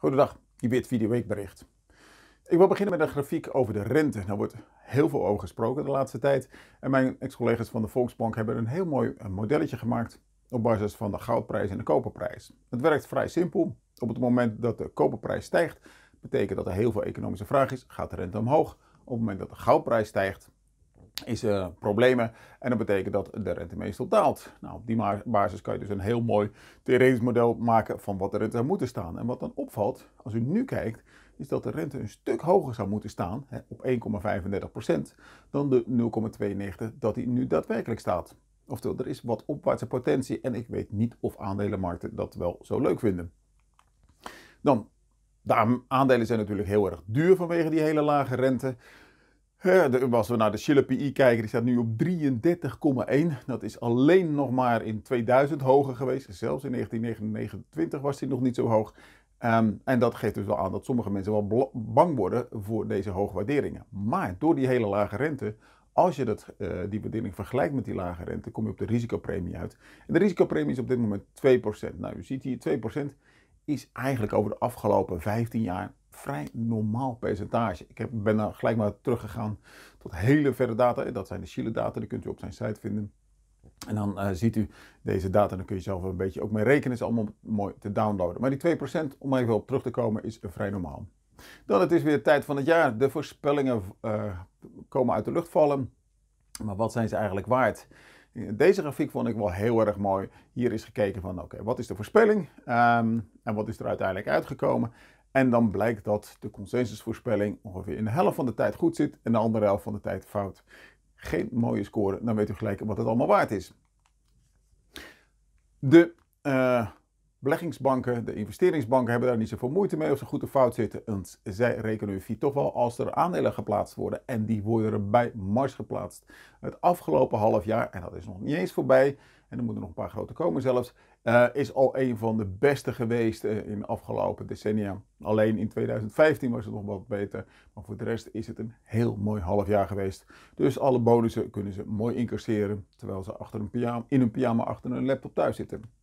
Goedendag, Ibit Video Weekbericht. Ik wil beginnen met een grafiek over de rente. Daar nou wordt heel veel over gesproken de laatste tijd. En mijn ex-collega's van de Volksbank hebben een heel mooi modelletje gemaakt op basis van de goudprijs en de koperprijs. Het werkt vrij simpel. Op het moment dat de koperprijs stijgt, betekent dat er heel veel economische vraag is, gaat de rente omhoog. Op het moment dat de goudprijs stijgt, is eh, problemen. En dat betekent dat de rente meestal daalt. Nou, op die basis kan je dus een heel mooi theoretisch model maken van wat de rente zou moeten staan. En wat dan opvalt, als u nu kijkt, is dat de rente een stuk hoger zou moeten staan, hè, op 1,35%, dan de 0,92 dat die nu daadwerkelijk staat. Oftewel, er is wat opwaartse potentie en ik weet niet of aandelenmarkten dat wel zo leuk vinden. Dan, aandelen zijn natuurlijk heel erg duur vanwege die hele lage rente. Als we naar de Schiller PI e kijken, die staat nu op 33,1. Dat is alleen nog maar in 2000 hoger geweest. Zelfs in 1929 was die nog niet zo hoog. Ehm, en dat geeft dus wel aan dat sommige mensen wel bang worden voor deze hoge waarderingen. Maar door die hele lage rente, als je dat, eh, die waardering vergelijkt met die lage rente, kom je op de risicopremie uit. En de risicopremie is op dit moment 2%. Nou, je ziet hier 2% is eigenlijk over de afgelopen 15 jaar vrij normaal percentage. Ik heb, ben gelijk maar teruggegaan tot hele verre data. Dat zijn de Chile data, die kunt u op zijn site vinden. En dan eh, ziet u deze data, dan kun je zelf een beetje ook mee rekenen. is allemaal mooi te downloaden. Maar die 2%, om even op terug te komen, is vrij normaal. Dan, het is weer tijd van het jaar. De voorspellingen eh, komen uit de lucht vallen. Maar wat zijn ze eigenlijk waard? Deze grafiek vond ik wel heel erg mooi. Hier is gekeken van, oké, wat is de voorspelling ehm, en wat is er uiteindelijk uitgekomen? En dan blijkt dat de consensusvoorspelling ongeveer in de helft van de tijd goed zit en de andere helft van de tijd fout. Geen mooie score, dan weet u gelijk wat het allemaal waard is. De eh, Beleggingsbanken, de investeringsbanken hebben daar niet zoveel moeite mee of ze goed of fout zitten. zij rekenen hun fee toch wel als er aandelen geplaatst worden. En die worden er bij Mars geplaatst. Het afgelopen half jaar, en dat is nog niet eens voorbij, en er moeten nog een paar grote komen zelfs, eh, is al een van de beste geweest eh, in de afgelopen decennia. Alleen in 2015 was het nog wat beter, maar voor de rest is het een heel mooi half jaar geweest. Dus alle bonussen kunnen ze mooi incasseren, terwijl ze achter een pyjama, in hun pyjama achter een laptop thuis zitten.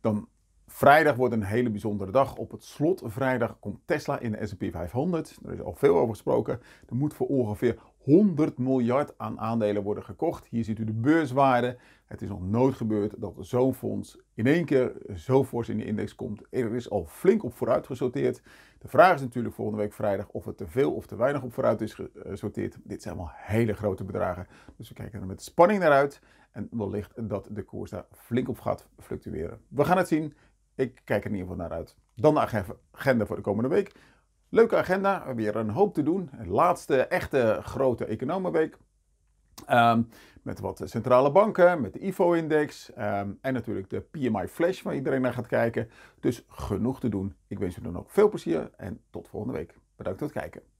Dan vrijdag wordt een hele bijzondere dag. Op het slot vrijdag komt Tesla in de S&P 500. Er is al veel over gesproken. Er moet voor ongeveer 100 miljard aan aandelen worden gekocht. Hier ziet u de beurswaarde. Het is nog nooit gebeurd dat zo'n fonds in één keer zo fors in de index komt. Er is al flink op vooruit gesorteerd. De vraag is natuurlijk volgende week vrijdag of het te veel of te weinig op vooruit is gesorteerd. Dit zijn wel hele grote bedragen. Dus we kijken er met spanning naar uit. En wellicht dat de koers daar flink op gaat fluctueren. We gaan het zien. Ik kijk er in ieder geval naar uit. Dan de agenda voor de komende week. Leuke agenda, weer een hoop te doen. laatste echte grote economenweek. Ehm, met wat centrale banken, met de IFO-index ehm, en natuurlijk de PMI Flash waar iedereen naar gaat kijken. Dus genoeg te doen. Ik wens u dan ook veel plezier en tot volgende week. Bedankt voor het kijken.